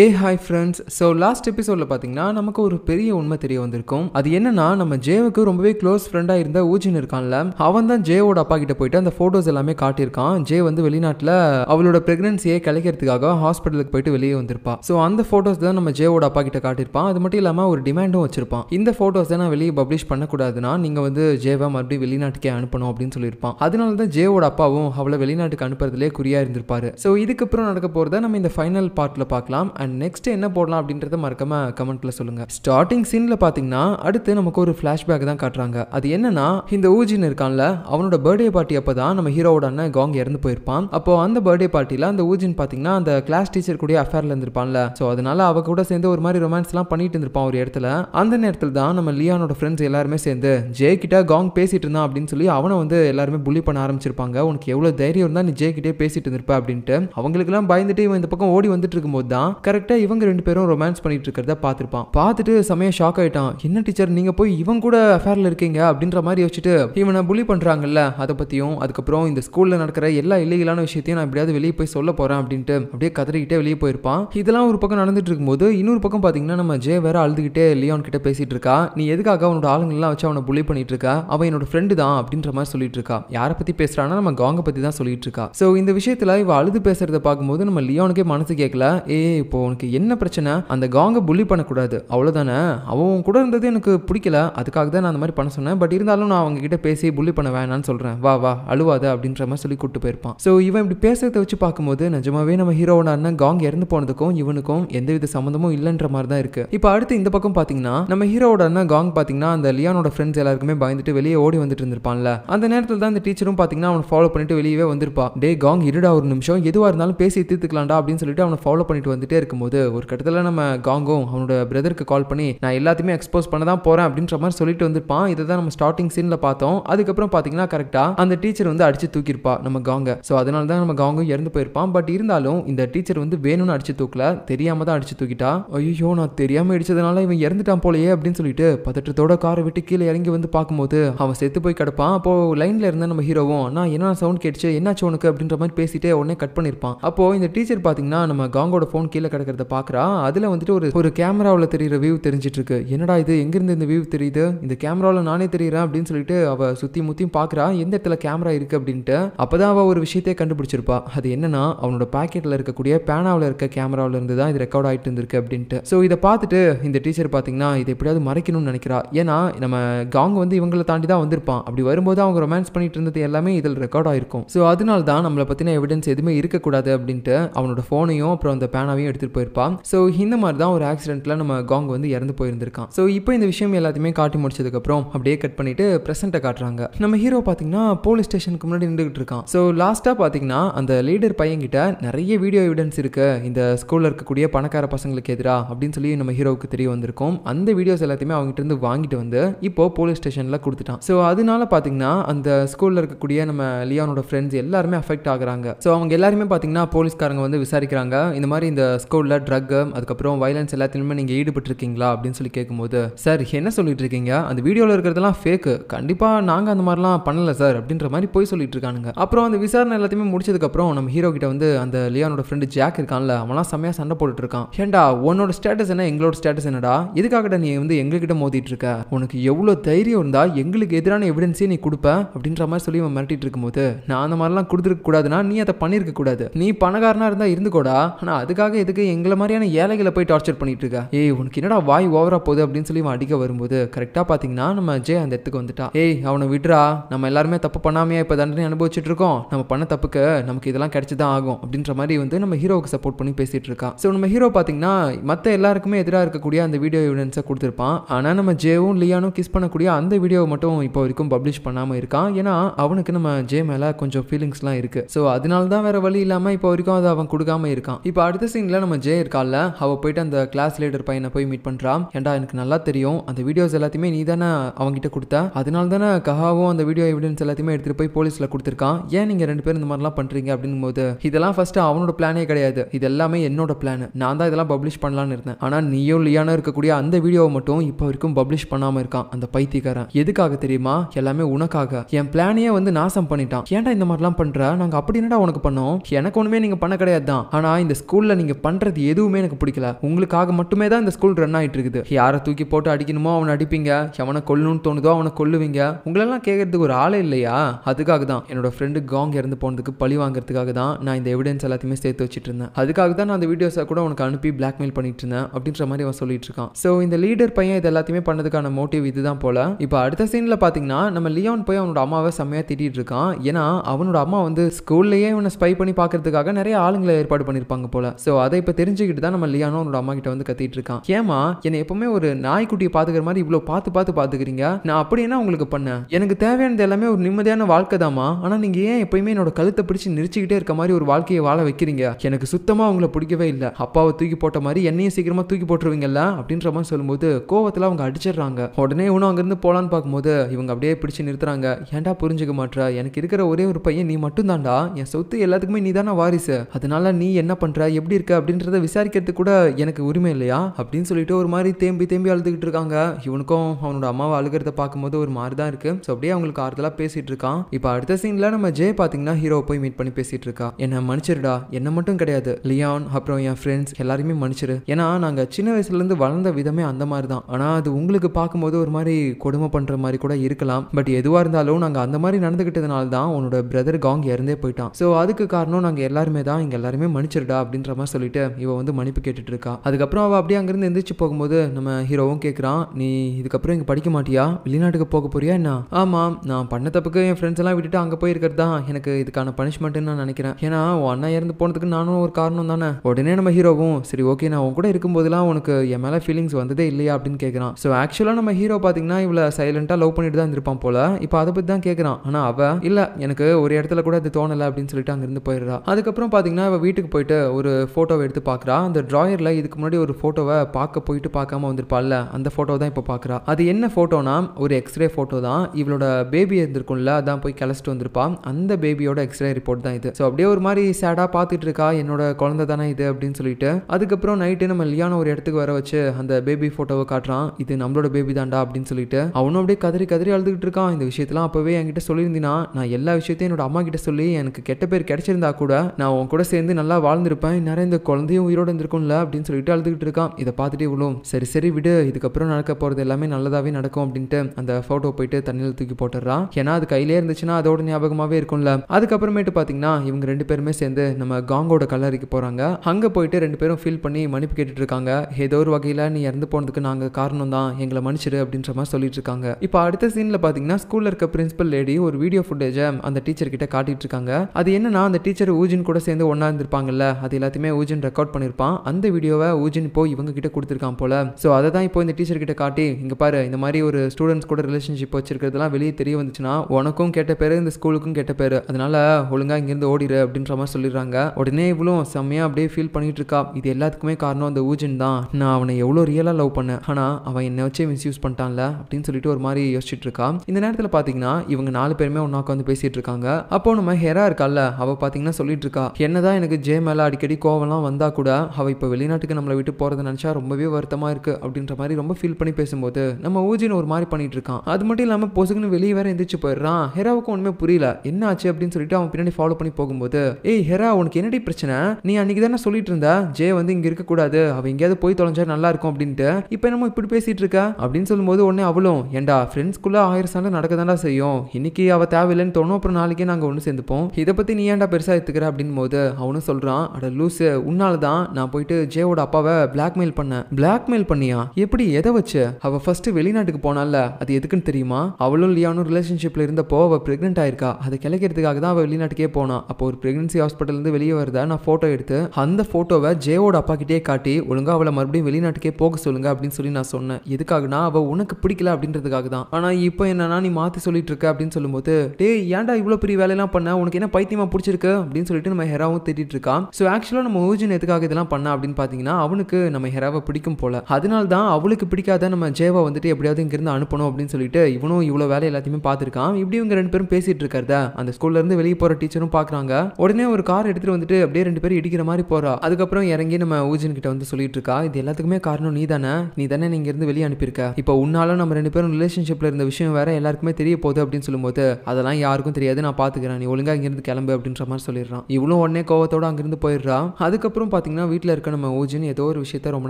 ஏ hi friends so last எபிசோடில் பார்த்தீங்கன்னா நமக்கு ஒரு பெரிய உண்மை தெரிய வந்திருக்கும் அது என்னன்னா நம்ம ஜேவுக்கு ரொம்பவே க்ளோஸ் ஃப்ரெண்டாக இருந்த ஊஜின் இருக்கான்ல அவன் தான் ஜேவோட அப்பா கிட்ட போயிட்டு அந்த ஃபோட்டோஸ் எல்லாமே காட்டியிருக்கான் ஜே வந்து வெளிநாட்டில் அவளோட பிரெக்னன்சியை கலைக்கிறதுக்காக ஹாஸ்பிட்டலுக்கு போயிட்டு வெளியே வந்திருப்பா ஸோ அந்த ஃபோட்டோஸ் தான் நம்ம ஜேவோட அப்பா கிட்ட காட்டியிருப்பான் அது மட்டும் இல்லாமல் ஒரு டிமாண்டும் வச்சிருப்பான் இந்த ஃபோட்டோஸ் தான் நான் வெளியே பப்ளிஷ் பண்ணக்கூடாதுன்னா நீங்கள் வந்து ஜேவை மறுபடியும் வெளிநாட்டுக்கே அனுப்பணும் அப்படின்னு சொல்லியிருப்பான் அதனால தான் ஜேவோட அப்பாவும் அவளை வெளிநாட்டுக்கு அனுப்புறதுலேயே குறியாக இருந்திருப்பாரு ஸோ இதுக்கப்புறம் நடக்க போகிறத நம்ம இந்த ஃபைனல் பார்ட்டில் பார்க்கலாம் அண்ட் நெக்ஸ்ட் என்ன போடலாம் அப்படின்றத மறக்காம கமெண்ட்ல சொல்லுங்க ஸ்டார்டிங் சீன்ல பாத்தீங்கன்னா அடுத்து நமக்கு ஒரு ஃபிளாஷ்பேக் தான் காட்டுறாங்க அது என்னன்னா இந்த ஊஜின் இருக்கான்ல அவனோட பர்த்டே பார்ட்டி அப்பதான் நம்ம ஹீரோட அண்ணன் காங் இறந்து போயிருப்பான் அப்போ அந்த பர்த்டே பார்ட்டியில அந்த ஊஜின் பாத்தீங்கன்னா அந்த கிளாஸ் டீச்சர் கூட அஃபேர்ல இருந்திருப்பான்ல ஸோ அதனால அவ கூட சேர்ந்து ஒரு மாதிரி ரொமான்ஸ் எல்லாம் பண்ணிட்டு இருந்திருப்பான் ஒரு இடத்துல அந்த நேரத்தில் தான் நம்ம லியானோட ஃப்ரெண்ட்ஸ் எல்லாருமே சேர்ந்து ஜே கிட்ட காங் பேசிட்டு இருந்தான் அப்படின்னு சொல்லி அவனை வந்து எல்லாருமே புள்ளி பண்ண ஆரம்பிச்சிருப்பாங்க உனக்கு எவ்வளவு தைரியம் இருந்தா நீ ஜே கிட்டே பேசிட்டு இருந்திருப்ப அப்படின்ட்டு எல்லாம் பயந்துட்டு இவன் இந்த பக்கம் ஓடி வந்துட்டு இருக்கும்போது தான் கரெக்டாக இவங்க ரெண்டு பேரும் ரொமான்ஸ் பண்ணிட்டு இருக்கிறத பார்த்துருப்பான் பார்த்துட்டு செமையா ஷாக் ஆயிட்டான் என்ன டீச்சர் நீங்கள் போய் இவங்க கூட அஃபேரில் இருக்கீங்க அப்படின்ற மாதிரி யோசிச்சுட்டு இவனை புலி பண்ணுறாங்கல்ல அதை பற்றியும் அதுக்கப்புறம் இந்த ஸ்கூலில் நடக்கிற எல்லா இல்லீகலான விஷயத்தையும் நான் எப்படியாவது வெளியே போய் சொல்ல போகிறேன் அப்படின்ட்டு அப்படியே கதறிக்கிட்டே வெளியே போயிருப்பான் இதெல்லாம் ஒரு பக்கம் நடந்துட்டு இருக்கும்போது இன்னொரு பக்கம் பார்த்தீங்கன்னா நம்ம ஜே வேற அழுதுகிட்டே லியோன் கிட்ட பேசிட்டு இருக்கா நீ எதுக்காக அவனோட ஆளுங்கள்லாம் வச்சு அவனை புலி பண்ணிட்டு இருக்கா அவன் என்னோட ஃப்ரெண்டு தான் அப்படின்ற மாதிரி சொல்லிட்டு இருக்கா யாரை பற்றி பேசுறான்னா நம்ம காங்க பற்றி தான் சொல்லிட்டு இருக்கா ஸோ இந்த விஷயத்தில் இவ அழுது பேசுறத பார்க்கும்போது நம்ம லியோனுக்கே மனசு கேட்கல ஏ இப்போ இப்போ உனக்கு என்ன பிரச்சனை அந்த காங்கை புள்ளி பண்ணக்கூடாது அவ்வளோதானே அவன் கூட இருந்தது எனக்கு பிடிக்கல அதுக்காக தான் நான் அந்த மாதிரி பண்ண சொன்னேன் பட் இருந்தாலும் நான் அவங்க கிட்ட பேசி புள்ளி பண்ண வேணான்னு சொல்கிறேன் வா வா அழுவாத அப்படின்ற மாதிரி சொல்லி கூப்பிட்டு போயிருப்பான் ஸோ இவன் இப்படி பேசுறதை வச்சு பார்க்கும்போது நிஜமாவே நம்ம ஹீரோவோட காங் இறந்து போனதுக்கும் இவனுக்கும் எந்தவித சம்மந்தமும் இல்லைன்ற மாதிரி தான் இருக்கு இப்போ அடுத்து இந்த பக்கம் பார்த்தீங்கன்னா நம்ம ஹீரோவோட அண்ணன் காங் பார்த்தீங்கன்னா அந்த லியானோட ஃப்ரெண்ட்ஸ் எல்லாருக்குமே பயந்துட்டு வெளியே ஓடி வந்துட்டு இருந்திருப்பான்ல அந்த நேரத்தில் தான் அந்த டீச்சரும் பார்த்தீங்கன்னா அவனை ஃபாலோ பண்ணிட்டு வெளியே வந்திருப்பான் டே காங் இருடா ஒரு நிமிஷம் எதுவாக இருந்தாலும் பேசி தீர்த்துக்கலாம்டா அப்படின்னு சொல்லிட்டு அவனை ஃபாலோ பண்ணிட்டு வந்துட்டே போது ஒரு கட்டத்தில் நம்ம காங்கும் அவனோட பிரதருக்கு கால் பண்ணி நான் எல்லாத்தையுமே எக்ஸ்போஸ் பண்ண தான் போறேன் அப்படின்ற மாதிரி சொல்லிட்டு வந்திருப்பான் இதை தான் நம்ம ஸ்டார்டிங் சீன்ல பார்த்தோம் அதுக்கப்புறம் பார்த்தீங்கன்னா கரெக்டா அந்த டீச்சர் வந்து அடிச்சு தூக்கிருப்பா நம்ம காங்க ஸோ அதனால தான் நம்ம காங்கும் இறந்து போயிருப்பான் பட் இருந்தாலும் இந்த டீச்சர் வந்து வேணும்னு அடிச்சு தூக்கல தெரியாம தான் அடிச்சு தூக்கிட்டா ஐயோ நான் தெரியாம அடிச்சதுனால இவன் இறந்துட்டான் போலயே அப்படின்னு சொல்லிட்டு பதற்றத்தோட காரை விட்டு கீழே இறங்கி வந்து பார்க்கும்போது அவன் செத்து போய் கிடப்பான் அப்போ லைன்ல இருந்த நம்ம ஹீரோவும் நான் என்ன சவுண்ட் கேட்டுச்சு என்னாச்சு உனக்கு அப்படின்ற மாதிரி பேசிட்டே உடனே கட் பண்ணிருப்பான் அப்போ இந்த டீச்சர் பாத்தீங்கன்னா நம்ம காங்கோட ஃபோன் கீழே கிடக்கிறத பார்க்குறா அதில் வந்துட்டு ஒரு ஒரு கேமராவில் தெரியிற வியூ தெரிஞ்சிட்டு இருக்கு என்னடா இது எங்கேருந்து இந்த வியூ தெரியுது இந்த கேமராவில் நானே தெரியுறேன் அப்படின்னு சொல்லிட்டு அவள் சுற்றி முற்றியும் பார்க்குறா எந்த இடத்துல கேமரா இருக்கு அப்படின்ட்டு அப்போ தான் அவள் ஒரு விஷயத்தையே கண்டுபிடிச்சிருப்பா அது என்னன்னா அவனோட பாக்கெட்டில் இருக்கக்கூடிய பேனாவில் இருக்க கேமராவில் இருந்து தான் இது ரெக்கார்ட் ஆகிட்டு இருந்திருக்கு அப்படின்ட்டு ஸோ இதை பார்த்துட்டு இந்த டீச்சர் பார்த்தீங்கன்னா இதை எப்படியாவது மறைக்கணும்னு நினைக்கிறா ஏன்னா நம்ம காங் வந்து இவங்களை தாண்டி தான் வந்திருப்பான் அப்படி வரும்போது அவங்க ரொமான்ஸ் பண்ணிட்டு இருந்தது எல்லாமே இதில் ரெக்கார்ட் ஆயிருக்கும் ஸோ அதனால தான் நம்மளை பற்றின எவிடன்ஸ் எதுவுமே இருக்கக்கூடாது அப்படின்ட்டு அவனோட ஃபோனையும் அப்புறம் அந்த பேனாவையும் எடுத்து எடுத்துகிட்டு போயிருப்பான் ஸோ இந்த மாதிரி தான் ஒரு ஆக்சிடென்ட்டில் நம்ம காங் வந்து இறந்து போயிருந்திருக்கான் ஸோ இப்போ இந்த விஷயம் எல்லாத்தையுமே காட்டி முடிச்சதுக்கப்புறம் அப்படியே கட் பண்ணிட்டு ப்ரெசென்ட்டை காட்டுறாங்க நம்ம ஹீரோ பார்த்தீங்கன்னா போலீஸ் ஸ்டேஷனுக்கு முன்னாடி நின்றுகிட்டு இருக்கான் ஸோ லாஸ்ட்டாக பார்த்தீங்கன்னா அந்த லீடர் பையன்கிட்ட நிறைய வீடியோ எவிடன்ஸ் இருக்கு இந்த ஸ்கூலில் இருக்கக்கூடிய பணக்கார பசங்களுக்கு எதிராக அப்படின்னு சொல்லி நம்ம ஹீரோவுக்கு தெரிய வந்திருக்கோம் அந்த வீடியோஸ் எல்லாத்தையுமே அவங்ககிட்ட இருந்து வாங்கிட்டு வந்து இப்போ போலீஸ் ஸ்டேஷனில் கொடுத்துட்டான் ஸோ அதனால பார்த்தீங்கன்னா அந்த ஸ்கூலில் இருக்கக்கூடிய நம்ம லியானோட ஃப்ரெண்ட்ஸ் எல்லாருமே அஃபெக்ட் ஆகுறாங்க ஸோ அவங்க எல்லாருமே பார்த்தீங்கன்னா போலீஸ்காரங்க வந்து விசாரிக்கிறாங்க இந்த மாதிரி இந்த ஸ்கூல் உள்ள ட்ரக்கு அதுக்கப்புறம் வைலன்ஸ் நீங்க நீங்கள் ஈடுபட்டிருக்கீங்களா அப்படின்னு சொல்லி கேட்கும்போது சார் என்ன சொல்லிட்டு இருக்கீங்க அந்த வீடியோவில் இருக்கிறதெல்லாம் ஃபேக்கு கண்டிப்பாக நாங்கள் அந்த மாதிரிலாம் பண்ணல சார் அப்படின்ற மாதிரி போய் சொல்லிட்டு இருக்கானுங்க அப்புறம் அந்த விசாரணை எல்லாத்தையுமே முடிச்சதுக்கப்புறம் நம்ம ஹீரோ கிட்ட வந்து அந்த லியானோட ஃப்ரெண்டு ஜாக் இருக்கான்ல அவனா செம்மையாக சண்டை போட்டுட்டு இருக்கான் ஏண்டா உன்னோட ஸ்டேட்டஸ் என்ன எங்களோட ஸ்டேட்டஸ் என்னடா எதுக்காகடா நீ வந்து எங்ககிட்ட மோதிட்டு இருக்க உனக்கு எவ்வளோ தைரியம் இருந்தா எங்களுக்கு எதிரான எவிடன்ஸே நீ கொடுப்ப அப்படின்ற மாதிரி சொல்லி அவன் மிரட்டிட்டு இருக்கும்போது நான் அந்த மாதிரிலாம் கொடுத்துருக்க கூடாதுன்னா நீ அதை பண்ணியிருக்க கூடாது நீ பணக்காரனா இருந்தா இருந்து கூடா ஆனால் அதுக்காக எதுக்கு எதுக்கு எங்களை மாதிரியான ஏழைகளை போய் டார்ச்சர் பண்ணிட்டு இருக்கா ஏய் உனக்கு என்னடா வாய் ஓவரா போகுது அப்படின்னு சொல்லி அடிக்க வரும்போது கரெக்டா பாத்தீங்கன்னா நம்ம ஜெய் அந்த இடத்துக்கு வந்துட்டான் ஏய் அவனை விடுறா நம்ம எல்லாருமே தப்பு பண்ணாமையா இப்ப தண்டனை அனுபவிச்சுட்டு இருக்கோம் நம்ம பண்ண தப்புக்கு நமக்கு இதெல்லாம் கிடைச்சதான் ஆகும் அப்படின்ற மாதிரி வந்து நம்ம ஹீரோவுக்கு சப்போர்ட் பண்ணி பேசிட்டு இருக்கான் சோ நம்ம ஹீரோ பாத்தீங்கன்னா மத்த எல்லாருக்குமே எதிராக இருக்கக்கூடிய அந்த வீடியோ எவிடன்ஸை கொடுத்துருப்பான் ஆனா நம்ம ஜேவும் லியானும் கிஸ் பண்ணக்கூடிய அந்த வீடியோவை மட்டும் இப்போ வரைக்கும் பப்ளிஷ் பண்ணாமல் இருக்கான் ஏன்னா அவனுக்கு நம்ம ஜே மேல கொஞ்சம் ஃபீலிங்ஸ்லாம் இருக்கு சோ அதனால தான் வேற வழி இல்லாம இப்போ வரைக்கும் அதை அவன் கொடுக்காம இருக்கான் இப்போ அடுத்த சீன்ல நம்ம ஜே இருக்கால அவள் போயிட்டு அந்த கிளாஸ் லீடர் பையனை போய் மீட் பண்றான் ஏன்டா எனக்கு நல்லா தெரியும் அந்த வீடியோஸ் எல்லாத்தையுமே நீ தானே அவங்ககிட்ட கொடுத்த அதனால தானே கஹாவும் அந்த வீடியோ எவிடன்ஸ் எல்லாத்தையுமே எடுத்துகிட்டு போய் போலீஸில் கொடுத்துருக்கான் ஏன் நீங்கள் ரெண்டு பேரும் இந்த மாதிரிலாம் பண்ணுறீங்க அப்படின்னும் போது இதெல்லாம் ஃபர்ஸ்ட் அவனோட பிளானே கிடையாது இது எல்லாமே என்னோட பிளான் நான் தான் இதெல்லாம் பப்ளிஷ் பண்ணலான்னு இருந்தேன் ஆனால் நீயோ லியானோ இருக்கக்கூடிய அந்த வீடியோவை மட்டும் இப்போ வரைக்கும் பப்ளிஷ் பண்ணாமல் இருக்கான் அந்த பைத்தியக்காரன் எதுக்காக தெரியுமா எல்லாமே உனக்காக என் பிளானையே வந்து நாசம் பண்ணிட்டான் ஏன்டா இந்த மாதிரிலாம் பண்ற நாங்கள் அப்படி என்னடா உனக்கு பண்ணோம் எனக்கு ஒன்றுமே நீங்கள் பண்ண கிடையாது தான் ஆனால் இந்த ஸ்கூலில் நீங்கள் பண்ண பண்ணுறது எதுவுமே எனக்கு பிடிக்கல உங்களுக்காக மட்டுமே தான் இந்த ஸ்கூல் ரன் ஆகிட்டு இருக்குது யாரை தூக்கி போட்டு அடிக்கணுமோ அவனை அடிப்பீங்க எவனை கொல்லணும்னு தோணுதோ அவனை கொல்லுவீங்க உங்களெல்லாம் கேட்கறதுக்கு ஒரு ஆளே இல்லையா அதுக்காக தான் என்னோட ஃப்ரெண்டு காங் இறந்து போனதுக்கு பழி வாங்குறதுக்காக தான் நான் இந்த எவிடன்ஸ் எல்லாத்தையுமே சேர்த்து வச்சுட்டு இருந்தேன் அதுக்காக தான் நான் அந்த வீடியோஸை கூட உனக்கு அனுப்பி பிளாக்மெயில் பண்ணிட்டு இருந்தேன் அப்படின்ற மாதிரி அவன் சொல்லிட்டு இருக்கான் ஸோ இந்த லீடர் பையன் இது எல்லாத்தையுமே பண்ணதுக்கான மோட்டிவ் இதுதான் போல இப்போ அடுத்த சீனில் பார்த்தீங்கன்னா நம்ம லியோன் போய் அவனோட அம்மாவை செம்மையாக திட்டிட்டு இருக்கான் ஏன்னா அவனோட அம்மா வந்து ஸ்கூல்லையே அவனை ஸ்பை பண்ணி பார்க்கறதுக்காக நிறைய ஆளுங்களை ஏற்பாடு பண்ணியிருப்பாங்க போல ஸோ அதை இப்போ தெரிஞ்சுக்கிட்டு தான் நம்ம லியானோ அவனோட அம்மா கிட்ட வந்து கத்திட்டு இருக்கான் ஏமா என்னை எப்பவுமே ஒரு நாய்க்குட்டியை பாத்துக்கிற மாதிரி இவ்வளோ பார்த்து பார்த்து பாத்துக்கிறீங்க நான் அப்படி என்ன உங்களுக்கு பண்ணேன் எனக்கு தேவையானது எல்லாமே ஒரு நிம்மதியான வாழ்க்கை தாமா ஆனால் நீங்க ஏன் எப்பயுமே என்னோட கழுத்தை பிடிச்சி நிறுத்திக்கிட்டே இருக்க மாதிரி ஒரு வாழ்க்கையை வாழ வைக்கிறீங்க எனக்கு சுத்தமாக உங்களை பிடிக்கவே இல்லை அப்பாவை தூக்கி போட்ட மாதிரி என்னையும் சீக்கிரமாக தூக்கி போட்டுருவீங்கல்ல அப்படின்ற மாதிரி சொல்லும்போது கோவத்தில் அவங்க அடிச்சிடுறாங்க உடனே இவனும் அங்கிருந்து போகலான்னு பார்க்கும்போது இவங்க அப்படியே பிடிச்சி நிறுத்துறாங்க ஏன்டா புரிஞ்சுக்க மாட்டா எனக்கு இருக்கிற ஒரே ஒரு பையன் நீ மட்டும் தாண்டா என் சொத்து எல்லாத்துக்குமே நீ தானே வாரிசு அதனால நீ என்ன பண்ணுற எப்படி இருக்க அப்படின்னு அப்படின்றத விசாரிக்கிறதுக்கு கூட எனக்கு உரிமை இல்லையா அப்படின்னு சொல்லிட்டு ஒரு மாதிரி தேம்பி தேம்பி அழுதுகிட்டு இருக்காங்க இவனுக்கும் அவனோட அம்மாவை அழுகிறத பார்க்கும்போது ஒரு மாதிரி தான் இருக்கு ஸோ அப்படியே அவங்களுக்கு ஆறுதலாக பேசிட்டு இருக்கான் இப்போ அடுத்த சீன்ல நம்ம ஜே பார்த்தீங்கன்னா ஹீரோ போய் மீட் பண்ணி பேசிட்டு இருக்கா என்ன மன்னிச்சிருடா என்ன மட்டும் கிடையாது லியான் அப்புறம் என் ஃப்ரெண்ட்ஸ் எல்லாருமே மன்னிச்சிரு ஏன்னா நாங்கள் சின்ன வயசுலேருந்து வளர்ந்த விதமே அந்த மாதிரி தான் ஆனால் அது உங்களுக்கு பார்க்கும்போது ஒரு மாதிரி கொடுமை பண்ணுற மாதிரி கூட இருக்கலாம் பட் எதுவாக இருந்தாலும் நாங்கள் அந்த மாதிரி நடந்துக்கிட்டதுனால தான் உன்னோட பிரதர் காங் இறந்தே போயிட்டான் ஸோ அதுக்கு காரணம் நாங்கள் எல்லாருமே தான் இங்கே எல்லாருமே மன்னிச்சிருடா அப்படின்ற மாதிரி சொல்லிட்டு இவ வந்து மன்னிப்பு கேட்டுட்டு இருக்கா அதுக்கப்புறம் அவள் அப்படியே அங்கிருந்து எந்திரிச்சு போகும்போது நம்ம ஹீரோவும் கேட்குறான் நீ இதுக்கப்புறம் இங்கே படிக்க மாட்டியா வெளிநாட்டுக்கு போக போறியா என்ன ஆமாம் நான் பண்ண தப்புக்கு என் ஃப்ரெண்ட்ஸ் எல்லாம் விட்டுட்டு அங்கே போயிருக்கிறது தான் எனக்கு இதுக்கான பனிஷ்மெண்ட்டுன்னு நான் நினைக்கிறேன் ஏன்னா உன் அண்ணா இறந்து போனதுக்கு நானும் ஒரு காரணம் தானே உடனே நம்ம ஹீரோவும் சரி ஓகே நான் உன் கூட இருக்கும்போதெல்லாம் உனக்கு என் மேலே ஃபீலிங்ஸ் வந்ததே இல்லையா அப்படின்னு கேட்குறான் ஸோ ஆக்சுவலாக நம்ம ஹீரோ பார்த்தீங்கன்னா இவ்வளோ சைலண்ட்டாக லவ் பண்ணிட்டு தான் இருந்திருப்பான் போல இப்போ அதை பற்றி தான் கேட்குறான் ஆனால் அவள் இல்லை எனக்கு ஒரு இடத்துல கூட அது தோணலை அப்படின்னு சொல்லிட்டு அங்கேருந்து போயிடுறா அதுக்கப்புறம் பார்த்தீங்கன்னா அவள் வீட்டுக்கு போயிட்டு ஒரு ஃபோட்டோவை எடுத்து எடுத்து பார்க்குறா அந்த ட்ராயரில் இதுக்கு முன்னாடி ஒரு ஃபோட்டோவை பார்க்க போயிட்டு பார்க்காம வந்திருப்பாள்ல அந்த ஃபோட்டோ தான் இப்போ பார்க்குறா அது என்ன ஃபோட்டோனா ஒரு எக்ஸ்ரே ஃபோட்டோ தான் இவளோட பேபி இருந்திருக்கும்ல அதான் போய் கிளச்சிட்டு வந்திருப்பா அந்த பேபியோட எக்ஸ்ரே ரிப்போர்ட் தான் இது ஸோ அப்படியே ஒரு மாதிரி சேடாக பார்த்துட்டு இருக்கா என்னோட குழந்தை தானே இது அப்படின்னு சொல்லிட்டு அதுக்கப்புறம் நைட்டு நம்ம லியான ஒரு இடத்துக்கு வர வச்சு அந்த பேபி ஃபோட்டோவை காட்டுறான் இது நம்மளோட பேபி தாண்டா அப்படின்னு சொல்லிட்டு அவனும் அப்படியே கதறி கதறி அழுதுகிட்டு இருக்கான் இந்த விஷயத்தெல்லாம் அப்போவே என்கிட்ட சொல்லியிருந்தினா நான் எல்லா விஷயத்தையும் என்னோட அம்மா கிட்ட சொல்லி எனக்கு கெட்ட பேர் கிடைச்சிருந்தா கூட நான் உன் கூட சேர்ந்து நல்லா வாழ்ந்திருப்பேன் நிறைய இந்த குழந்தை வந்தே உயிரோடு இருந்திருக்கும்ல அப்படின்னு சொல்லிட்டு அழுதுகிட்டு இருக்கான் இதை பார்த்துட்டே விழும் சரி சரி விடு இதுக்கப்புறம் நடக்க போகிறது எல்லாமே நல்லதாகவே நடக்கும் அப்படின்ட்டு அந்த ஃபோட்டோ போயிட்டு தண்ணியில் தூக்கி போட்டுறான் ஏன்னா அது கையிலே இருந்துச்சுன்னா அதோட ஞாபகமாகவே இருக்கும்ல அதுக்கப்புறமேட்டு பார்த்தீங்கன்னா இவங்க ரெண்டு பேருமே சேர்ந்து நம்ம காங்கோட கல்லறைக்கு போகிறாங்க அங்கே போயிட்டு ரெண்டு பேரும் ஃபீல் பண்ணி மன்னிப்பு கேட்டுட்டு இருக்காங்க ஏதோ ஒரு வகையில் நீ இறந்து போனதுக்கு நாங்கள் காரணம் தான் எங்களை மன்னிச்சிடு அப்படின்ற மாதிரி சொல்லிட்டு இருக்காங்க இப்போ அடுத்த சீனில் பார்த்தீங்கன்னா ஸ்கூலில் இருக்க பிரின்சிபல் லேடி ஒரு வீடியோ ஃபுட்டேஜை அந்த டீச்சர் கிட்ட காட்டிட்டு இருக்காங்க அது என்னன்னா அந்த டீச்சர் ஊஜின் கூட சேர்ந்து ஒன்றா இருந்திருப்பாங்கல்ல அது எல்லாத்தையுமே ஊஜின் ரெக்கார்ட் ரெக்கார்ட் பண்ணியிருப்பான் அந்த வீடியோவை ஊஜின் போய் இவங்க கிட்ட கொடுத்துருக்கான் போல ஸோ அதை தான் இப்போ இந்த டீச்சர் கிட்ட காட்டி இங்கே பாரு இந்த மாதிரி ஒரு ஸ்டூடெண்ட்ஸ் கூட ரிலேஷன்ஷிப் வச்சிருக்கிறதுலாம் வெளியே தெரிய வந்துச்சுன்னா உனக்கும் கேட்ட பேர் இந்த ஸ்கூலுக்கும் கேட்ட பேர் அதனால ஒழுங்காக இங்கேருந்து ஓடிடு அப்படின்ற மாதிரி சொல்லிடுறாங்க உடனே இவ்வளோ செம்மையாக அப்படியே ஃபீல் பண்ணிட்டு இருக்கா இது எல்லாத்துக்குமே காரணம் அந்த ஊஜின் தான் நான் அவனை எவ்வளோ ரியலாக லவ் பண்ணேன் ஆனால் அவன் என்னை வச்சே மிஸ்யூஸ் பண்ணிட்டான்ல அப்படின்னு சொல்லிட்டு ஒரு மாதிரி யோசிச்சுட்டு இருக்கா இந்த நேரத்தில் பார்த்தீங்கன்னா இவங்க நாலு பேருமே ஒன்றா உட்காந்து பேசிட்டு இருக்காங்க அப்போ நம்ம ஹெரா இருக்கால அவள் பார்த்தீங்கன்னா சொல்லிட்டு இருக்கா என்னதான் எனக்கு ஜே மேலே அடிக்கடி கோவம்லாம் வந்து வந்தால் கூட அவள் இப்போ வெளிநாட்டுக்கு நம்மளை விட்டு போகிறத நினச்சா ரொம்பவே வருத்தமாக இருக்குது அப்படின்ற மாதிரி ரொம்ப ஃபீல் பண்ணி பேசும்போது நம்ம ஊஜின்னு ஒரு மாதிரி பண்ணிட்டு இருக்கான் அது மட்டும் இல்லாமல் பொசுகுன்னு வெளியே வேற எந்திரிச்சு போயிடுறான் ஹெராவுக்கு ஒன்றுமே புரியல என்ன ஆச்சு அப்படின்னு சொல்லிட்டு அவன் பின்னாடி ஃபாலோ பண்ணி போகும்போது ஏய் ஹெரா உனக்கு என்னடி பிரச்சனை நீ அன்னைக்கு தானே சொல்லிட்டு இருந்தா ஜே வந்து இங்கே இருக்கக்கூடாது அவள் எங்கேயாவது போய் தொலைஞ்சா நல்லா இருக்கும் அப்படின்ட்டு இப்போ என்னமோ இப்படி பேசிட்டு இருக்கா அப்படின்னு சொல்லும்போது உடனே அவளும் ஏண்டா ஃப்ரெண்ட்ஸ்குள்ளே ஆயிரம் சண்டை நடக்க தான்டா செய்யும் இன்னைக்கு அவள் தேவையில்லைன்னு தோணும் அப்புறம் நாளைக்கே நாங்கள் ஒன்று சேர்ந்துப்போம் இதை பற்றி நீ ஏன்டா பெருசாக எடுத்துக்கிற அப்படின்னு போது அவனும் சொல்கிறான் அட லூஸு உன்னால் அதனால தான் நான் போயிட்டு ஜேவோட அப்பாவை பிளாக்மெயில் பண்ணேன் பிளாக்மெயில் பண்ணியா எப்படி எதை வச்சு அவ ஃபர்ஸ்ட் வெளிநாட்டுக்கு போனால அது எதுக்குன்னு தெரியுமா அவளும் லியானும் ரிலேஷன்ஷிப்ல இருந்தப்போ அவ பிரெக்னென்ட் ஆயிருக்கா அதை கிளைக்கிறதுக்காக தான் அவ வெளிநாட்டுக்கே போனா அப்போ ஒரு பிரெக்னன்சி ஹாஸ்பிட்டல் இருந்து வெளியே வருதா நான் போட்டோ எடுத்து அந்த போட்டோவை ஜேவோட அப்பா கிட்டே காட்டி ஒழுங்கா அவளை மறுபடியும் வெளிநாட்டுக்கே போக சொல்லுங்க அப்படின்னு சொல்லி நான் சொன்னேன் எதுக்காகனா அவ உனக்கு பிடிக்கல அப்படின்றதுக்காக தான் ஆனா இப்போ என்னன்னா நீ மாத்தி சொல்லிட்டு இருக்க அப்படின்னு சொல்லும்போது டே ஏன்டா இவ்வளவு பெரிய வேலையெல்லாம் பண்ண உனக்கு என்ன பைத்தியமா பிடிச்சிருக்கு அப்படின்னு சொல்லிட்டு நம்ம ஹெராவும் திட்டிட்டு இருக்கான் சோ ஆக்சுவலா நம்ம ஓஜின் எதுக்காக இதெல்லாம் பண்ணா அப்படின்னு பார்த்தீங்கன்னா அவனுக்கு நம்ம ஹெராவை பிடிக்கும் போல அதனால தான் அவளுக்கு பிடிக்காத நம்ம ஜேவா வந்துட்டு எப்படியாவது இங்கிருந்து அனுப்பணும் அப்படின்னு சொல்லிட்டு இவனும் இவ்வளோ வேலை எல்லாத்தையுமே பார்த்துருக்கான் இப்படி இவங்க ரெண்டு பேரும் பேசிட்டு இருக்காருதா அந்த ஸ்கூல்ல இருந்து வெளியே போற டீச்சரும் பாக்குறாங்க உடனே ஒரு கார் எடுத்துட்டு வந்துட்டு அப்படியே ரெண்டு பேரும் இடிக்கிற மாதிரி போறா அதுக்கப்புறம் இறங்கி நம்ம ஊஜன் கிட்ட வந்து சொல்லிட்டு இருக்கா இது எல்லாத்துக்குமே காரணம் நீ தானே நீ தானே நீங்க இருந்து வெளியே அனுப்பியிருக்க இப்போ உன்னால நம்ம ரெண்டு பேரும் ரிலேஷன்ஷிப்ல இருந்த விஷயம் வேற எல்லாருக்குமே தெரிய போகுது அப்படின்னு சொல்லும்போது அதெல்லாம் யாருக்கும் தெரியாது நான் பாத்துக்கிறேன் நீ ஒழுங்கா இங்கிருந்து கிளம்பு அப்படின்ற மாதிரி சொல்லிடுறான் இவ்வளவு உடனே கோவத்தோட அங்கிருந்து போயிடுறான் அதுக்கப்புறம் அதுக்கப்புறம் பார்த்திங்கன்னா வீட்டில் இருக்க நம்ம ஓஜின் ஏதோ ஒரு விஷயத்த ரொம்ப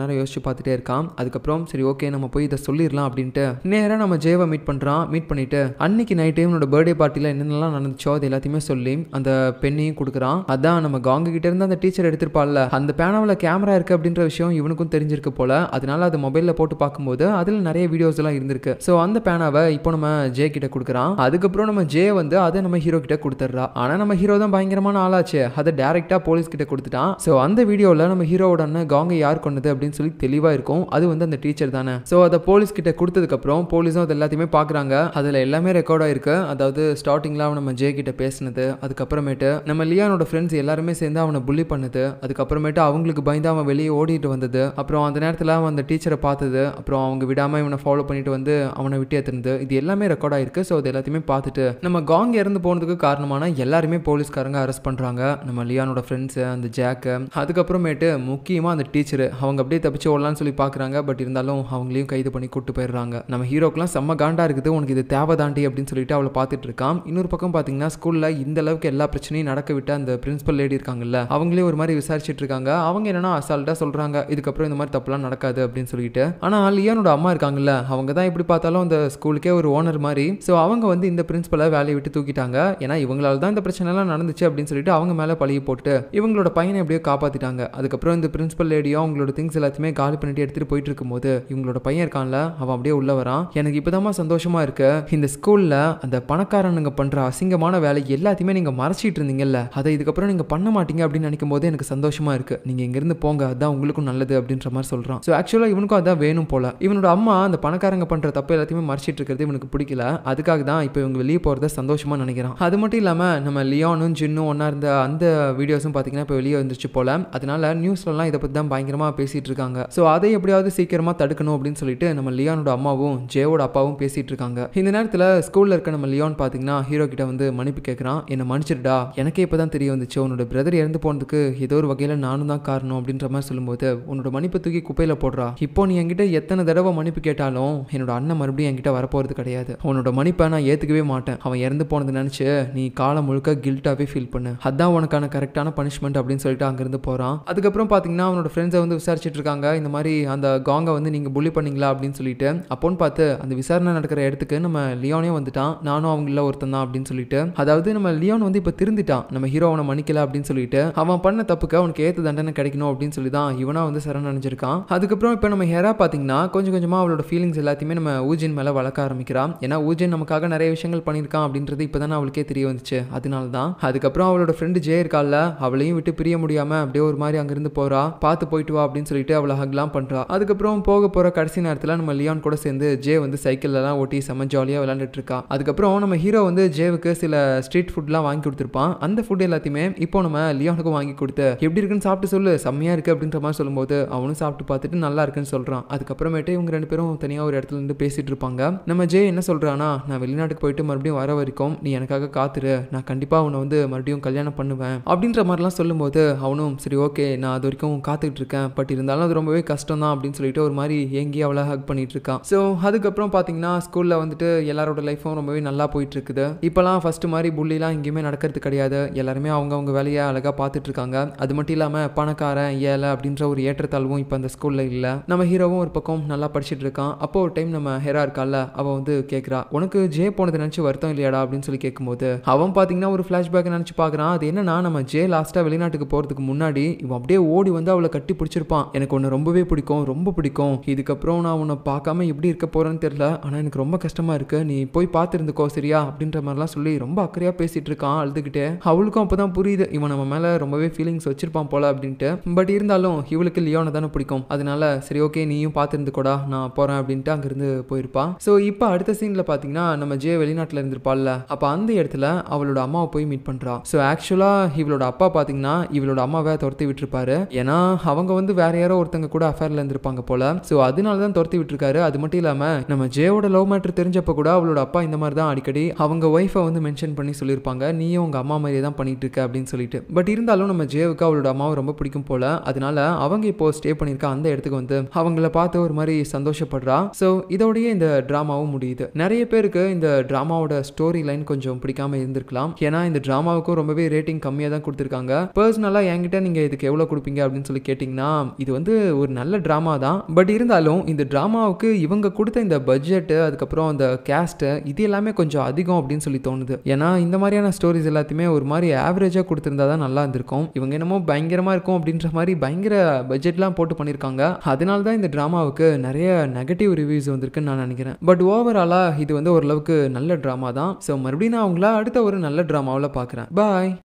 நேரம் யோசிச்சு பார்த்துட்டே இருக்கான் அதுக்கப்புறம் சரி ஓகே நம்ம போய் இதை சொல்லிடலாம் அப்படின்ட்டு நேராக நம்ம ஜேவை மீட் பண்ணுறான் மீட் பண்ணிட்டு அன்னைக்கு நைட்டு இவனோட பர்த்டே பார்ட்டியில் என்னென்னலாம் நடந்துச்சோ அது எல்லாத்தையுமே சொல்லி அந்த பெண்ணையும் கொடுக்குறான் அதான் நம்ம காங்க கிட்ட இருந்து அந்த டீச்சர் எடுத்திருப்பாள்ல அந்த பேனாவில் கேமரா இருக்கு அப்படின்ற விஷயம் இவனுக்கும் தெரிஞ்சிருக்கு போல அதனால அது மொபைலில் போட்டு பார்க்கும்போது அதில் நிறைய வீடியோஸ் எல்லாம் இருந்திருக்கு ஸோ அந்த பேனாவை இப்போ நம்ம ஜே கிட்ட கொடுக்குறான் அதுக்கப்புறம் நம்ம ஜே வந்து அதை நம்ம ஹீரோ கிட்ட கொடுத்துட்றா ஆனால் நம்ம ஹீரோ தான் பயங்கரமான ஆளாச்சு அதை டேரெக்டாக போலீஸ் கிட்ட கொடுத்துட்டான் ஸோ அந்த வீடியோவில் நம்ம ஹீரோவோட அண்ணன் காங்கை யார் கொண்டது அப்படின்னு சொல்லி தெளிவாக இருக்கும் அது வந்து அந்த டீச்சர் தானே ஸோ அதை போலீஸ் கிட்ட கொடுத்ததுக்கப்புறம் போலீஸும் அது எல்லாத்தையுமே பார்க்குறாங்க அதில் எல்லாமே ரெக்கார்ட் இருக்கு அதாவது ஸ்டார்டிங்கில் அவன் நம்ம ஜே கிட்ட பேசினது அதுக்கப்புறமேட்டு நம்ம லியானோட ஃப்ரெண்ட்ஸ் எல்லாருமே சேர்ந்து அவனை புள்ளி பண்ணுது அதுக்கப்புறமேட்டு அவங்களுக்கு பயந்து அவன் வெளியே ஓடிட்டு வந்தது அப்புறம் அந்த நேரத்தில் அவன் அந்த டீச்சரை பார்த்தது அப்புறம் அவங்க விடாமல் இவனை ஃபாலோ பண்ணிட்டு வந்து அவனை விட்டு ஏற்றுனது இது எல்லாமே ரெக்கார்ட் இருக்கு ஸோ அது எல்லாத்தையுமே பார்த்துட்டு நம்ம காங் இறந்து போனதுக்கு காரணமான எல்லாருமே போலீஸ்காரங்க அரெஸ்ட் பண்ணுறாங்க நம்ம லியானோட ஃப்ரெண்ட்ஸு அந்த ஜாக்கு அதுக்கு அதுக்கப்புறமேட்டு முக்கியமாக அந்த டீச்சர் அவங்க அப்படியே தப்பிச்சு ஓடலான்னு சொல்லி பார்க்குறாங்க பட் இருந்தாலும் அவங்களையும் கைது பண்ணி கூட்டு போயிடுறாங்க நம்ம ஹீரோக்கெலாம் செம்ம காண்டாக இருக்குது உனக்கு இது தேவை தாண்டி அப்படின்னு சொல்லிட்டு அவளை பார்த்துட்டு இருக்கான் இன்னொரு பக்கம் பார்த்தீங்கன்னா ஸ்கூலில் இந்த அளவுக்கு எல்லா பிரச்சனையும் நடக்க விட்டு அந்த பிரின்சிபல் லேடி இருக்காங்கல்ல அவங்களே ஒரு மாதிரி விசாரிச்சுட்டு இருக்காங்க அவங்க என்னன்னா அசால்ட்டாக சொல்கிறாங்க இதுக்கப்புறம் இந்த மாதிரி தப்புலாம் நடக்காது அப்படின்னு சொல்லிட்டு ஆனால் லியானோட அம்மா இருக்காங்கல்ல அவங்க தான் எப்படி பார்த்தாலும் அந்த ஸ்கூலுக்கே ஒரு ஓனர் மாதிரி ஸோ அவங்க வந்து இந்த பிரின்சிபலை வேலையை விட்டு தூக்கிட்டாங்க ஏன்னா இவங்களால தான் இந்த பிரச்சனைலாம் நடந்துச்சு அப்படின்னு சொல்லிட்டு அவங்க மேலே பழிய போட்டு இவங்களோட பையனை எப்படியோ காப்பாற்றிட்டாங்க இருக்காங்க அதுக்கப்புறம் இந்த பிரின்சிபல் லேடியும் அவங்களோட திங்ஸ் எல்லாத்தையுமே காலி பண்ணிட்டு எடுத்துகிட்டு போயிட்டு போது இவங்களோட பையன் இருக்கான்ல அவன் அப்படியே உள்ள வரான் எனக்கு இப்போதாம்மா சந்தோஷமா இருக்கு இந்த ஸ்கூலில் அந்த பணக்காரனுங்க பண்ணுற அசிங்கமான வேலை எல்லாத்தையுமே நீங்கள் மறைச்சிட்டு இருந்தீங்கல்ல அதை இதுக்கப்புறம் நீங்கள் பண்ண மாட்டீங்க அப்படின்னு நினைக்கும் போது எனக்கு சந்தோஷமா இருக்கு நீங்கள் இங்கேருந்து போங்க அதுதான் உங்களுக்கும் நல்லது அப்படின்ற மாதிரி சொல்கிறான் ஸோ ஆக்சுவலாக இவனுக்கும் அதான் வேணும் போல இவனோட அம்மா அந்த பணக்காரங்க பண்ணுற தப்பு எல்லாத்தையுமே மறைச்சிட்டு இருக்கிறது இவனுக்கு பிடிக்கல அதுக்காக தான் இப்போ இவங்க வெளியே போறத சந்தோஷமா நினைக்கிறான் அது மட்டும் இல்லாமல் நம்ம லியானும் ஜின்னும் ஒன்றா இருந்த அந்த வீடியோஸும் பார்த்தீங்கன்னா இப்போ வெளியே வந்துருச்சு போல அதனால நியூஸ்லலாம் இதை பற்றி தான் பயங்கரமாக பேசிகிட்டு இருக்காங்க ஸோ அதை எப்படியாவது சீக்கிரமாக தடுக்கணும் அப்படின்னு சொல்லிட்டு நம்ம லியானோட அம்மாவும் ஜேவோட அப்பாவும் பேசிகிட்டு இருக்காங்க இந்த நேரத்தில் ஸ்கூலில் இருக்க நம்ம லியான் பார்த்தீங்கன்னா ஹீரோ கிட்ட வந்து மன்னிப்பு கேட்குறான் என்னை மன்னிச்சிருடா எனக்கே இப்போ தான் தெரிய வந்துச்சு உன்னோட பிரதர் இறந்து போனதுக்கு ஏதோ ஒரு வகையில் நானும் தான் காரணம் அப்படின்ற மாதிரி சொல்லும்போது உன்னோட மன்னிப்பு தூக்கி குப்பையில் போடுறா இப்போ நீ என்கிட்ட எத்தனை தடவை மன்னிப்பு கேட்டாலும் என்னோட அண்ணன் மறுபடியும் என்கிட்ட வரப்போகிறது கிடையாது உன்னோட மன்னிப்பை நான் ஏற்றுக்கவே மாட்டேன் அவன் இறந்து போனது நினச்சி நீ காலம் முழுக்க கில்ட்டாகவே ஃபீல் பண்ணு அதான் உனக்கான கரெக்டான பனிஷ்மெண்ட் அப்படின்னு சொல்லிட்டு அங்கேருந்து போகிற போகிறான் அதுக்கப்புறம் பார்த்தீங்கன்னா அவனோட ஃப்ரெண்ட்ஸை வந்து விசாரிச்சுட்டு இருக்காங்க இந்த மாதிரி அந்த காங்கை வந்து நீங்கள் புள்ளி பண்ணீங்களா அப்படின்னு சொல்லிட்டு அப்போன்னு பார்த்து அந்த விசாரணை நடக்கிற இடத்துக்கு நம்ம லியோனே வந்துட்டான் நானும் அவங்கள ஒருத்தன் தான் அப்படின்னு சொல்லிட்டு அதாவது நம்ம லியோன் வந்து இப்போ திருந்திட்டான் நம்ம ஹீரோ அவனை மன்னிக்கல அப்படின்னு சொல்லிட்டு அவன் பண்ண தப்புக்கு அவனுக்கு ஏற்ற தண்டனை கிடைக்கணும் அப்படின்னு சொல்லி தான் இவனா வந்து அணிஞ்சிருக்கான் அதுக்கப்புறம் இப்போ நம்ம ஹெரா பார்த்தீங்கன்னா கொஞ்சம் கொஞ்சமாக அவளோட ஃபீலிங்ஸ் எல்லாத்தையுமே நம்ம ஊஜின் மேலே வளர்க்க ஆரம்பிக்கிறான் ஏன்னா ஊஜின் நமக்காக நிறைய விஷயங்கள் பண்ணியிருக்கான் அப்படின்றது இப்போ தானே அவளுக்கே தெரிய வந்துச்சு அதனால தான் அதுக்கப்புறம் அவளோட ஃப்ரெண்டு ஜே இருக்கால அவளையும் விட்டு பிரிய முடியாமல் அப்படியே ஒரு மாதிரி அங்கிருந்து போகிறா பார்த்து போயிட்டு வா அப்படின்னு சொல்லிட்டு அவளை ஹக்லாம் பண்றா அதுக்கப்புறம் போக போற கடைசி நேரத்தில் நம்ம லியான் கூட சேர்ந்து ஜே வந்து சைக்கிள்லாம் ஓட்டி செம்ம ஜாலியாக விளாண்டுட்டு இருக்கா அதுக்கப்புறம் நம்ம ஹீரோ வந்து ஜேவுக்கு சில ஸ்ட்ரீட் ஃபுட்லாம் வாங்கி கொடுத்துருப்பான் அந்த ஃபுட் எல்லாத்தையுமே இப்போ நம்ம லியானுக்கும் வாங்கி கொடுத்து எப்படி இருக்குன்னு சாப்பிட்டு சொல்லு செம்மையா இருக்கு அப்படின்ற மாதிரி சொல்லும்போது அவனும் சாப்பிட்டு பார்த்துட்டு நல்லா இருக்குன்னு சொல்கிறான் அதுக்கப்புறமேட்டு இவங்க ரெண்டு பேரும் தனியாக ஒரு இடத்துல இருந்து பேசிகிட்டு இருப்பாங்க நம்ம ஜே என்ன சொல்றானா நான் வெளிநாட்டுக்கு போயிட்டு மறுபடியும் வர வரைக்கும் நீ எனக்காக காத்துரு நான் கண்டிப்பாக அவனை வந்து மறுபடியும் கல்யாணம் பண்ணுவேன் அப்படின்ற மாதிரிலாம் சொல்லும்போது அவனும் சரி ஓகே நான் அது வரைக்கும் காத்துக்கிட்டு இருக்கேன் பட் இருந்தாலும் அது ரொம்பவே கஷ்டம் தான் அப்படின்னு சொல்லிட்டு ஒரு மாதிரி ஏங்கி அவளை ஹக் பண்ணிட்டு இருக்கான் ஸோ அதுக்கப்புறம் பார்த்தீங்கன்னா ஸ்கூலில் வந்துட்டு எல்லாரோட லைஃப்பும் ரொம்பவே நல்லா போயிட்டு இருக்குது இப்போலாம் ஃபர்ஸ்ட் மாதிரி புள்ளிலாம் எங்கேயுமே நடக்கிறது கிடையாது எல்லாருமே அவங்கவுங்க வேலையை அழகாக பார்த்துட்டு இருக்காங்க அது மட்டும் இல்லாமல் பணக்காரன் ஏழை அப்படின்ற ஒரு ஏற்றத்தாழ்வும் இப்போ அந்த ஸ்கூலில் இல்லை நம்ம ஹீரோவும் ஒரு பக்கம் நல்லா படிச்சுட்டு இருக்கான் அப்போ ஒரு டைம் நம்ம ஹெரா இருக்கால அவள் வந்து கேட்குறா உனக்கு ஜே போனதை நினச்சி வருத்தம் இல்லையாடா அப்படின்னு சொல்லி கேட்கும்போது அவன் பார்த்தீங்கன்னா ஒரு ஃப்ளாஷ்பேக் நினச்சி பார்க்குறான் அது என்னன்னா நம்ம ஜே லாஸ்ட்டாக வெளிநாட்டுக்கு போகிறதுக்கு முன்னாடி இவன் அப்படியே ஓடி வந்து அவளை கட்டி பிடிச்சிருப்பான் எனக்கு உன்னை ரொம்பவே பிடிக்கும் ரொம்ப பிடிக்கும் இதுக்கப்புறம் நான் உன்னை பார்க்காம எப்படி இருக்க போறேன்னு தெரியல ஆனால் எனக்கு ரொம்ப கஷ்டமா இருக்கு நீ போய் பார்த்துருந்துக்கோ சரியா அப்படின்ற மாதிரிலாம் சொல்லி ரொம்ப அக்கறையா பேசிட்டு இருக்கான் அழுதுகிட்டே அவளுக்கும் அப்பதான் புரியுது இவன் நம்ம மேல ரொம்பவே ஃபீலிங்ஸ் வச்சிருப்பான் போல அப்படின்ட்டு பட் இருந்தாலும் இவளுக்கு லியோனை தானே பிடிக்கும் அதனால சரி ஓகே நீயும் பார்த்துருந்துக்கோடா நான் போறேன் அப்படின்ட்டு அங்கிருந்து போயிருப்பான் ஸோ இப்போ அடுத்த சீன்ல பாத்தீங்கன்னா நம்ம ஜே வெளிநாட்டில் இருந்திருப்பாள்ல அப்ப அந்த இடத்துல அவளோட அம்மாவை போய் மீட் பண்றா ஸோ ஆக்சுவலா இவளோட அப்பா பாத்தீங்கன்னா இவளோட அம்மாவை துரத்து துரத்தி விட்டுருப்பாரு ஏன்னா அவங்க வந்து வேற யாரோ ஒருத்தங்க கூட அஃபேர்ல இருந்திருப்பாங்க போல ஸோ அதனால தான் துரத்தி விட்டுருக்காரு அது மட்டும் இல்லாம நம்ம ஜேவோட லவ் மேட்ரு தெரிஞ்சப்ப கூட அவளோட அப்பா இந்த மாதிரி தான் அடிக்கடி அவங்க ஒய்ஃபை வந்து மென்ஷன் பண்ணி சொல்லியிருப்பாங்க நீயும் உங்க அம்மா மாதிரியே தான் பண்ணிட்டு இருக்க அப்படின்னு சொல்லிட்டு பட் இருந்தாலும் நம்ம ஜேவுக்கு அவளோட அம்மாவை ரொம்ப பிடிக்கும் போல அதனால அவங்க இப்போ ஸ்டே பண்ணிருக்க அந்த இடத்துக்கு வந்து அவங்கள பார்த்து ஒரு மாதிரி சந்தோஷப்படுறா ஸோ இதோடய இந்த ட்ராமாவும் முடியுது நிறைய பேருக்கு இந்த ட்ராமாவோட ஸ்டோரி லைன் கொஞ்சம் பிடிக்காம இருந்திருக்கலாம் ஏன்னா இந்த ட்ராமாவுக்கும் ரொம்பவே ரேட்டிங் கம்மியாக தான் கொடுத்துருக்காங்க பர்சனலா என்கிட்ட நீங்கள் இதுக்கு எவ்வளோ கொடுப்பீங்க அப்படின்னு சொல்லி கேட்டிங்கன்னா இது வந்து ஒரு நல்ல ட்ராமா தான் பட் இருந்தாலும் இந்த ட்ராமாவுக்கு இவங்க கொடுத்த இந்த பட்ஜெட்டு அதுக்கப்புறம் அந்த கேஸ்ட்டு இது எல்லாமே கொஞ்சம் அதிகம் அப்படின்னு சொல்லி தோணுது ஏன்னா இந்த மாதிரியான ஸ்டோரிஸ் எல்லாத்தையுமே ஒரு மாதிரி ஆவரேஜாக கொடுத்துருந்தா தான் நல்லா இருந்திருக்கும் இவங்க என்னமோ பயங்கரமாக இருக்கும் அப்படின்ற மாதிரி பயங்கர பட்ஜெட்லாம் போட்டு பண்ணியிருக்காங்க அதனால தான் இந்த ட்ராமாவுக்கு நிறைய நெகட்டிவ் ரிவ்யூஸ் வந்திருக்குன்னு நான் நினைக்கிறேன் பட் ஓவராலாக இது வந்து ஓரளவுக்கு நல்ல ட்ராமா தான் ஸோ மறுபடியும் நான் அவங்கள அடுத்த ஒரு நல்ல ட்ராமாவில் பார்க்குறேன் பாய்